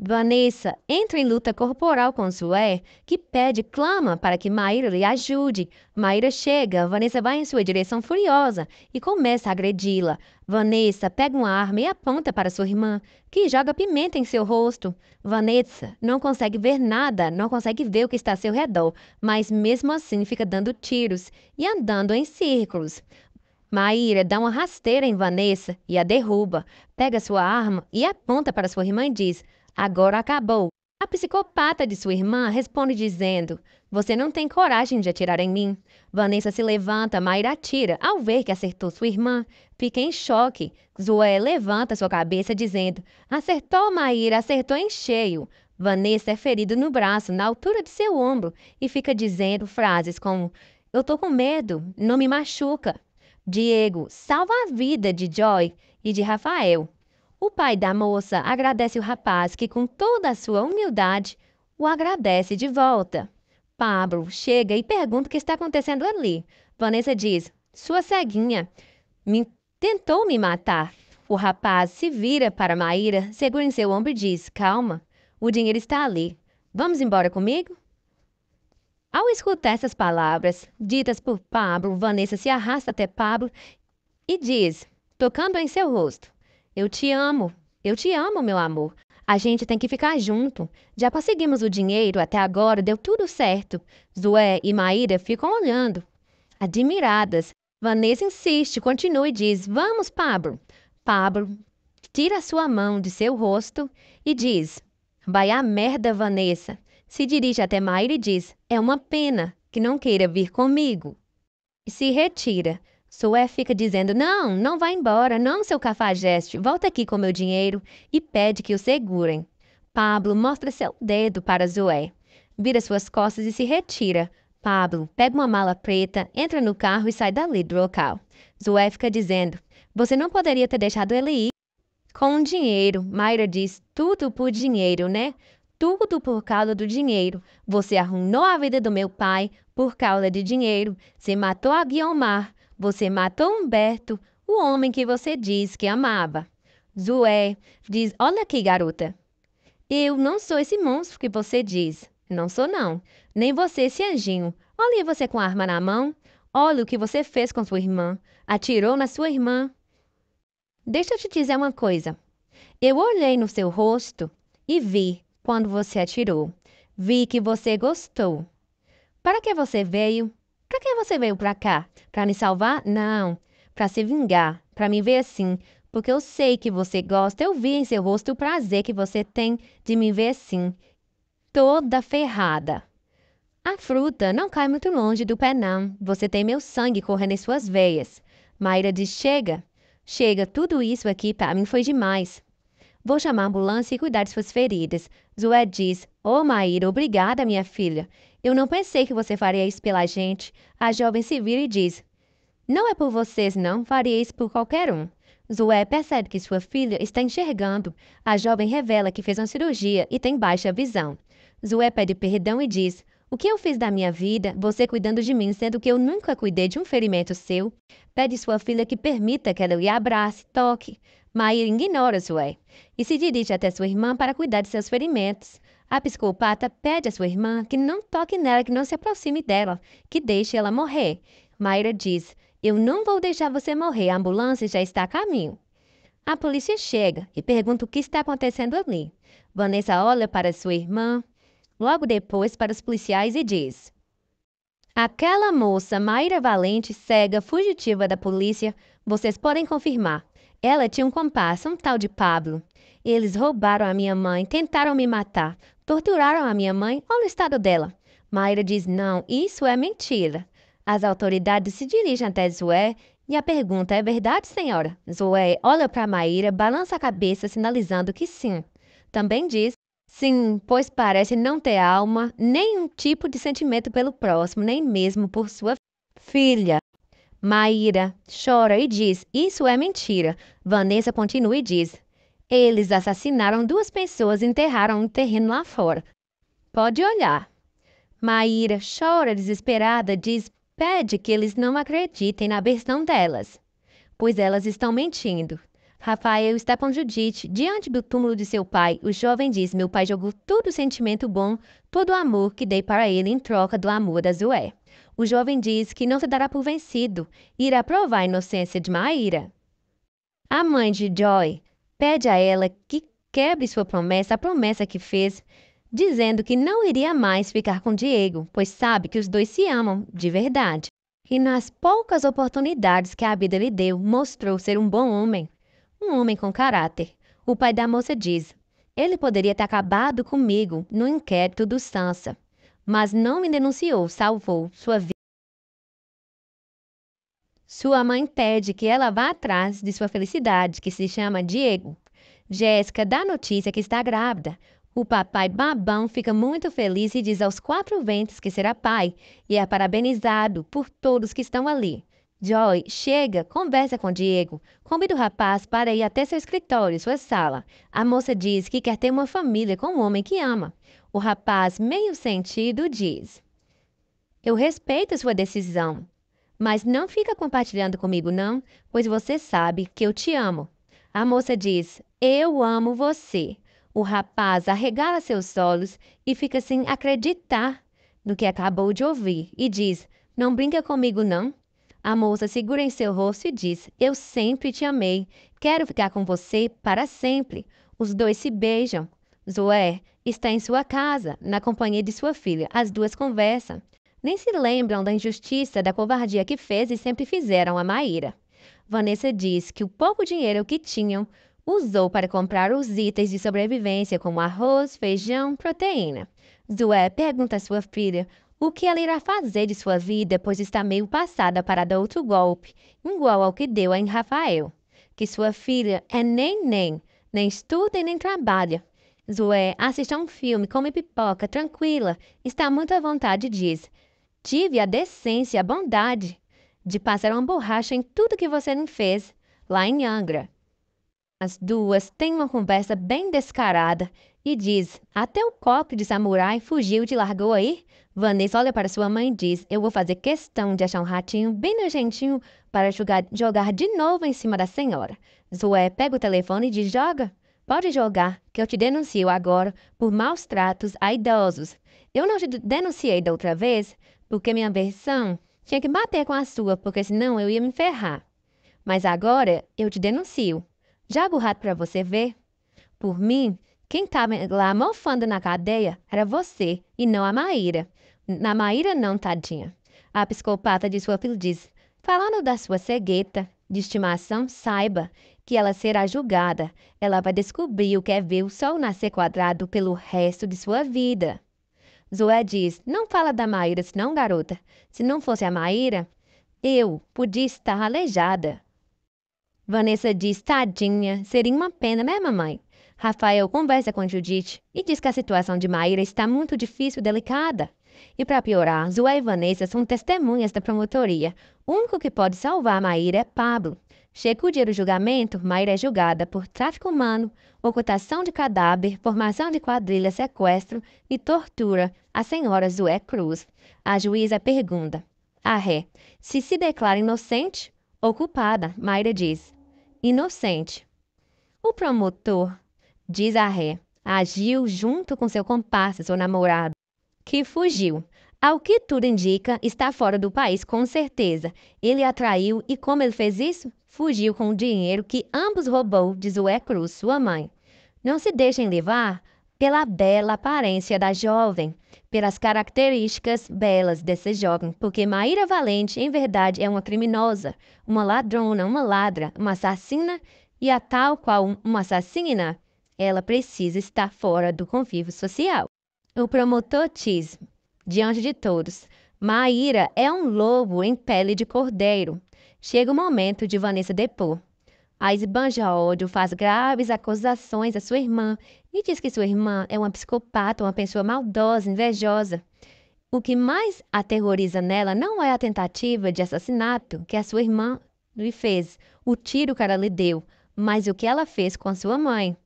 Vanessa entra em luta corporal com Sué, que pede clama para que Maíra lhe ajude. Maíra chega, Vanessa vai em sua direção furiosa e começa a agredi-la. Vanessa pega uma arma e aponta para sua irmã, que joga pimenta em seu rosto. Vanessa não consegue ver nada, não consegue ver o que está a seu redor, mas mesmo assim fica dando tiros e andando em círculos. Maíra dá uma rasteira em Vanessa e a derruba. Pega sua arma e aponta para sua irmã e diz: Agora acabou. A psicopata de sua irmã responde dizendo: Você não tem coragem de atirar em mim. Vanessa se levanta, Mayra atira. Ao ver que acertou sua irmã, fica em choque. Zoé levanta sua cabeça dizendo: Acertou, Mayra, acertou em cheio. Vanessa é ferida no braço, na altura de seu ombro, e fica dizendo frases como: Eu tô com medo, não me machuca. Diego salva a vida de Joy e de Rafael. O pai da moça agradece o rapaz que, com toda a sua humildade, o agradece de volta. Pablo chega e pergunta o que está acontecendo ali. Vanessa diz: Sua ceguinha me tentou me matar. O rapaz se vira para Maíra, segura em seu ombro e diz: Calma, o dinheiro está ali. Vamos embora comigo? Ao escutar essas palavras, ditas por Pablo, Vanessa se arrasta até Pablo e diz, tocando em seu rosto: eu te amo. Eu te amo, meu amor. A gente tem que ficar junto. Já conseguimos o dinheiro, até agora deu tudo certo. Zoé e Maíra ficam olhando. Admiradas, Vanessa insiste, continua e diz: Vamos, Pablo. Pablo tira sua mão de seu rosto e diz: Vai a merda, Vanessa. Se dirige até Maíra e diz: É uma pena que não queira vir comigo. E se retira. Zoé fica dizendo: Não, não vá embora, não, seu cafajeste, volta aqui com meu dinheiro e pede que o segurem. Pablo mostra seu dedo para Zoé, vira suas costas e se retira. Pablo pega uma mala preta, entra no carro e sai dali do local. Zoé fica dizendo: Você não poderia ter deixado ele ir. Com o dinheiro, Mayra diz: Tudo por dinheiro, né? Tudo por causa do dinheiro. Você arruinou a vida do meu pai por causa de dinheiro. Você matou a Guiomar você matou Humberto, o homem que você diz que amava. Zoé diz: Olha aqui, garota. Eu não sou esse monstro que você diz. Não sou, não. Nem você, esse anjinho. Olha você com a arma na mão. Olha o que você fez com sua irmã. Atirou na sua irmã. Deixa eu te dizer uma coisa. Eu olhei no seu rosto e vi quando você atirou. Vi que você gostou. Para que você veio? Pra que você veio pra cá? Pra me salvar? Não. Pra se vingar. Pra me ver assim. Porque eu sei que você gosta. Eu vi em seu rosto o prazer que você tem de me ver assim. Toda ferrada. A fruta não cai muito longe do pé, não. Você tem meu sangue correndo em suas veias. Maíra diz: Chega. Chega, tudo isso aqui para mim foi demais. Vou chamar a ambulância e cuidar de suas feridas. Zoé diz: Ô oh, Maíra, obrigada, minha filha. Eu não pensei que você faria isso pela gente. A jovem se vira e diz: Não é por vocês, não. Faria isso por qualquer um. Zoé percebe que sua filha está enxergando. A jovem revela que fez uma cirurgia e tem baixa visão. Zoé pede perdão e diz: O que eu fiz da minha vida, você cuidando de mim, sendo que eu nunca cuidei de um ferimento seu? Pede sua filha que permita que ela lhe abrace, toque. Maíra ignora Zoé e se dirige até sua irmã para cuidar de seus ferimentos. A psicopata pede à sua irmã que não toque nela, que não se aproxime dela, que deixe ela morrer. Mayra diz: Eu não vou deixar você morrer, a ambulância já está a caminho. A polícia chega e pergunta o que está acontecendo ali. Vanessa olha para sua irmã, logo depois para os policiais e diz: Aquela moça, Mayra Valente, cega, fugitiva da polícia, vocês podem confirmar. Ela tinha um compasso, um tal de Pablo. Eles roubaram a minha mãe, tentaram me matar. Torturaram a minha mãe, olha o estado dela. Maíra diz: não, isso é mentira. As autoridades se dirigem até Zoé e a pergunta é verdade, senhora? Zoé olha para Maíra, balança a cabeça, sinalizando que sim. Também diz: sim, pois parece não ter alma, nenhum tipo de sentimento pelo próximo, nem mesmo por sua filha. Maíra chora e diz: isso é mentira. Vanessa continua e diz: eles assassinaram duas pessoas e enterraram um terreno lá fora. Pode olhar. Maíra chora desesperada, diz, pede que eles não acreditem na versão delas, pois elas estão mentindo. Rafael está com Judite diante do túmulo de seu pai. O jovem diz: Meu pai jogou todo o sentimento bom, todo o amor que dei para ele em troca do amor da Zoé. O jovem diz que não se dará por vencido, irá provar a inocência de Maíra. A mãe de Joy pede a ela que quebre sua promessa, a promessa que fez, dizendo que não iria mais ficar com Diego, pois sabe que os dois se amam de verdade. E nas poucas oportunidades que a vida lhe deu, mostrou ser um bom homem, um homem com caráter. O pai da moça diz: Ele poderia ter acabado comigo no inquérito do Sansa, mas não me denunciou, salvou sua vida. Sua mãe pede que ela vá atrás de sua felicidade, que se chama Diego. Jéssica dá notícia que está grávida. O papai babão fica muito feliz e diz aos quatro ventos que será pai e é parabenizado por todos que estão ali. Joy chega, conversa com Diego, convida o rapaz para ir até seu escritório, sua sala. A moça diz que quer ter uma família com um homem que ama. O rapaz, meio sentido, diz: Eu respeito sua decisão, mas não fica compartilhando comigo, não, pois você sabe que eu te amo. A moça diz: Eu amo você. O rapaz arregala seus olhos e fica sem acreditar no que acabou de ouvir e diz: Não brinca comigo, não. A moça segura em seu rosto e diz: Eu sempre te amei. Quero ficar com você para sempre. Os dois se beijam. Zoé está em sua casa, na companhia de sua filha. As duas conversam. Nem se lembram da injustiça, da covardia que fez e sempre fizeram a Maíra. Vanessa diz que o pouco dinheiro que tinham usou para comprar os itens de sobrevivência como arroz, feijão, proteína. Zoé pergunta a sua filha o que ela irá fazer de sua vida, pois está meio passada para dar outro golpe, igual ao que deu em Rafael. Que sua filha é nem nem, nem estuda e nem trabalha. Zoé assiste a um filme, come pipoca, tranquila, está muito à vontade e diz: Tive a decência, a bondade de passar uma borracha em tudo que você não fez lá em Angra. As duas têm uma conversa bem descarada e diz: Até o copo de samurai fugiu te largou aí? Vanessa olha para sua mãe e diz: Eu vou fazer questão de achar um ratinho bem nojentinho para jogar, jogar de novo em cima da senhora. Zoé pega o telefone e diz: Joga. Pode jogar, que eu te denuncio agora por maus tratos a idosos. Eu não te denunciei da outra vez porque minha versão tinha que bater com a sua, porque senão eu ia me ferrar. Mas agora eu te denuncio. Já burrado para você ver. Por mim, quem tava lá mofando na cadeia era você e não a Maíra. Na Maíra não, tadinha. A psicopata de sua filha diz, falando da sua cegueta de estimação, saiba que ela será julgada. Ela vai descobrir o que é ver o sol nascer quadrado pelo resto de sua vida. Zoé diz: Não fala da Maíra, senão, garota. Se não fosse a Maíra, eu podia estar aleijada. Vanessa diz: Tadinha, seria uma pena, né, mamãe? Rafael conversa com Judite e diz que a situação de Maíra está muito difícil e delicada. E para piorar, Zoé e Vanessa são testemunhas da promotoria. O único que pode salvar a Maíra é Pablo. Checudir o julgamento, Maíra é julgada por tráfico humano, ocultação de cadáver, formação de quadrilha, sequestro e tortura a senhora Zué Cruz. A juíza pergunta a ré se se declara inocente ou culpada. Maíra diz inocente. O promotor diz a ré agiu junto com seu comparsa seu namorado que fugiu. Ao que tudo indica, está fora do país com certeza. Ele atraiu e como ele fez isso? Fugiu com o dinheiro que ambos roubou de E. Cruz, sua mãe. Não se deixem levar pela bela aparência da jovem, pelas características belas desse jovem, porque Maíra Valente, em verdade, é uma criminosa, uma ladrona, uma ladra, uma assassina e a tal qual uma assassina, ela precisa estar fora do convívio social. O promotor diz: diante de todos. Maíra é um lobo em pele de cordeiro. Chega o momento de Vanessa depor. A esbanja ódio faz graves acusações à sua irmã e diz que sua irmã é uma psicopata, uma pessoa maldosa, invejosa. O que mais aterroriza nela não é a tentativa de assassinato que a sua irmã lhe fez, o tiro que ela lhe deu, mas o que ela fez com a sua mãe.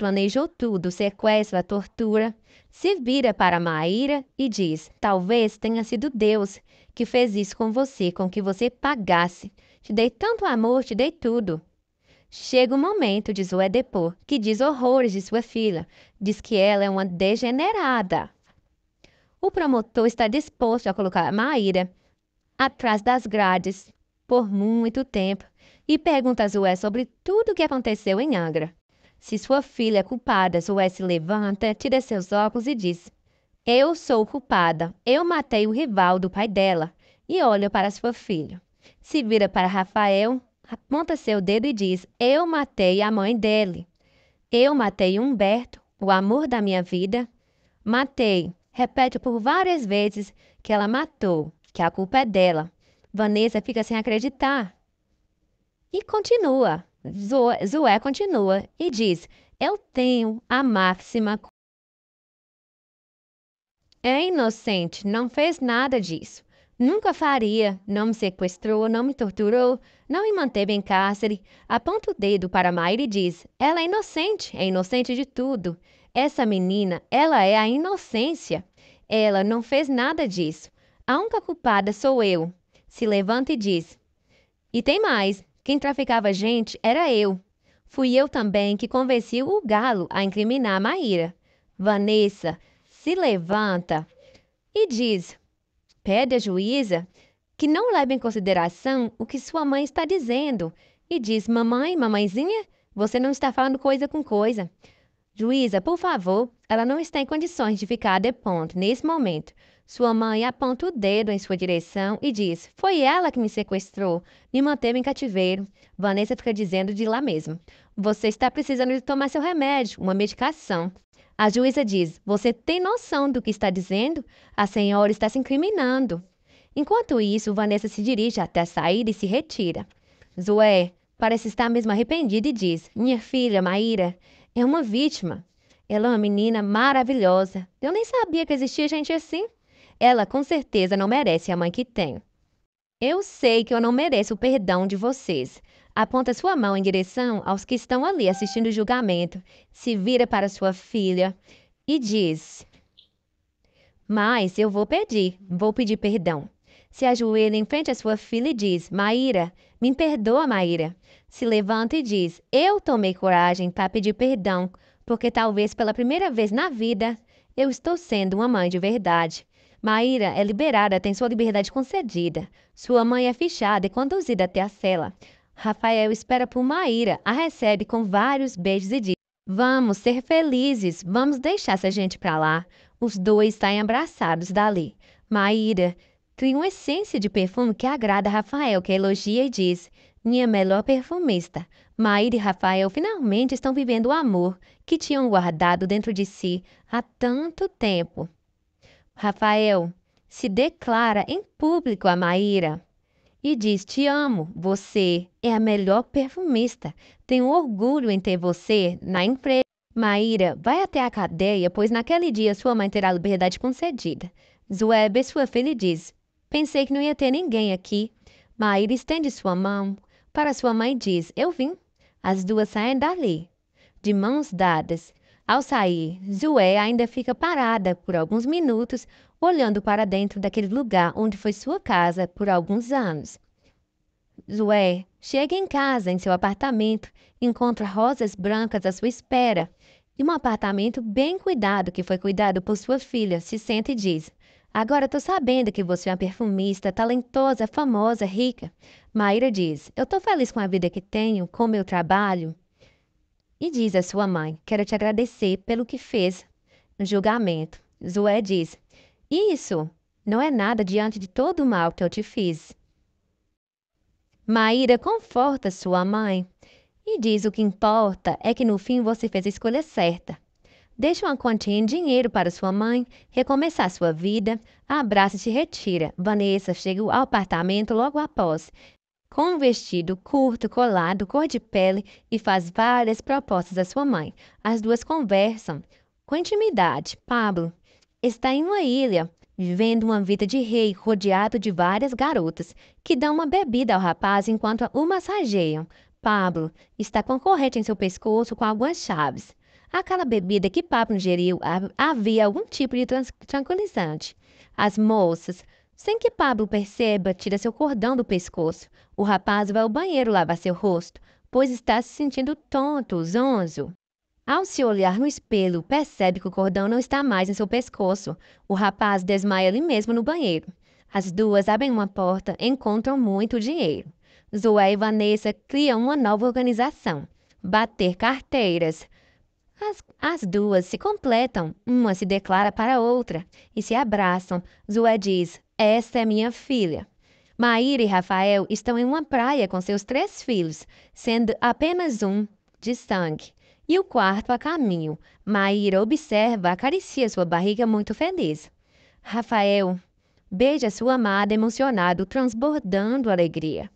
Planejou tudo, o sequestro, a tortura. Se vira para Maíra e diz: Talvez tenha sido Deus que fez isso com você, com que você pagasse. Te dei tanto amor, te dei tudo. Chega o momento, diz o Edepor, que diz horrores de sua filha. Diz que ela é uma degenerada. O promotor está disposto a colocar Maíra atrás das grades por muito tempo e pergunta a Zoé sobre tudo o que aconteceu em Angra. Se sua filha é culpada Zoé levanta, tira seus óculos e diz: Eu sou culpada, eu matei o rival do pai dela. E olha para sua filha. Se vira para Rafael, aponta seu dedo e diz: Eu matei a mãe dele. Eu matei Humberto, o amor da minha vida. Matei. Repete por várias vezes que ela matou, que a culpa é dela. Vanessa fica sem acreditar. E continua. Zoé continua e diz: Eu tenho a máxima. É inocente, não fez nada disso. Nunca faria, não me sequestrou, não me torturou, não me manteve em cárcere. Aponta o dedo para Mayra e diz: Ela é inocente, é inocente de tudo. Essa menina, ela é a inocência. Ela não fez nada disso. A única culpada sou eu. Se levanta e diz: E tem mais. Quem traficava gente era eu. Fui eu também que convenci o galo a incriminar a Maíra. Vanessa se levanta e diz: pede à juíza que não leve em consideração o que sua mãe está dizendo. E diz: Mamãe, mamãezinha, você não está falando coisa com coisa. Juíza, por favor, ela não está em condições de ficar depondo nesse momento. Sua mãe aponta o dedo em sua direção e diz: Foi ela que me sequestrou, me manteve em cativeiro. Vanessa fica dizendo de lá mesmo: Você está precisando de tomar seu remédio, uma medicação. A juíza diz: Você tem noção do que está dizendo? A senhora está se incriminando. Enquanto isso, Vanessa se dirige até a saída e se retira. Zoé parece estar mesmo arrependida e diz: Minha filha, Maíra, é uma vítima. Ela é uma menina maravilhosa. Eu nem sabia que existia gente assim. Ela com certeza não merece a mãe que tem. Eu sei que eu não mereço o perdão de vocês. Aponta sua mão em direção aos que estão ali assistindo o julgamento. Se vira para sua filha e diz: Mas eu vou pedir, vou pedir perdão se ajoelha em frente à sua filha e diz: Maíra, me perdoa, Maíra. Se levanta e diz: Eu tomei coragem para pedir perdão, porque talvez pela primeira vez na vida eu estou sendo uma mãe de verdade. Maíra é liberada, tem sua liberdade concedida. Sua mãe é fichada e conduzida até a cela. Rafael espera por Maíra, a recebe com vários beijos e diz: Vamos ser felizes, vamos deixar essa gente para lá. Os dois saem abraçados dali. Maíra cria uma essência de perfume que agrada a Rafael, que elogia e diz: Minha melhor perfumista. Maíra e Rafael finalmente estão vivendo o amor que tinham guardado dentro de si há tanto tempo. Rafael se declara em público a Maíra e diz: Te amo, você é a melhor perfumista. Tenho orgulho em ter você na empresa. Maíra vai até a cadeia, pois naquele dia sua mãe terá a liberdade concedida. Zueber, sua filha, diz: Pensei que não ia ter ninguém aqui. Maíra estende sua mão para sua mãe e diz: Eu vim. As duas saem dali, de mãos dadas. Ao sair, Zoé ainda fica parada por alguns minutos, olhando para dentro daquele lugar onde foi sua casa por alguns anos. Zoé chega em casa, em seu apartamento, encontra rosas brancas à sua espera e um apartamento bem cuidado que foi cuidado por sua filha. Se senta e diz: Agora tô sabendo que você é uma perfumista, talentosa, famosa, rica. Maíra diz: Eu tô feliz com a vida que tenho, com meu trabalho. E diz a sua mãe: Quero te agradecer pelo que fez no julgamento. Zoé diz: Isso não é nada diante de todo o mal que eu te fiz. Maíra conforta sua mãe e diz: O que importa é que no fim você fez a escolha certa. Deixa uma quantia em dinheiro para sua mãe, recomeçar sua vida, abraça e se retira. Vanessa chega ao apartamento logo após, com um vestido curto, colado, cor de pele e faz várias propostas à sua mãe. As duas conversam com intimidade. Pablo está em uma ilha, vivendo uma vida de rei, rodeado de várias garotas, que dão uma bebida ao rapaz enquanto o massageiam. Pablo está com corrente em seu pescoço com algumas chaves. Aquela bebida que Pablo ingeriu havia algum tipo de tranquilizante. As moças, sem que Pablo perceba, tira seu cordão do pescoço. O rapaz vai ao banheiro lavar seu rosto, pois está se sentindo tonto, zonzo. Ao se olhar no espelho, percebe que o cordão não está mais em seu pescoço. O rapaz desmaia ali mesmo no banheiro. As duas abrem uma porta, encontram muito dinheiro. Zoé e Vanessa criam uma nova organização. Bater carteiras. As, as duas se completam, uma se declara para a outra e se abraçam. Zoé diz: Esta é minha filha. Maíra e Rafael estão em uma praia com seus três filhos, sendo apenas um de sangue e o quarto a caminho. Maíra observa, acaricia sua barriga muito feliz. Rafael beija sua amada emocionado, transbordando alegria.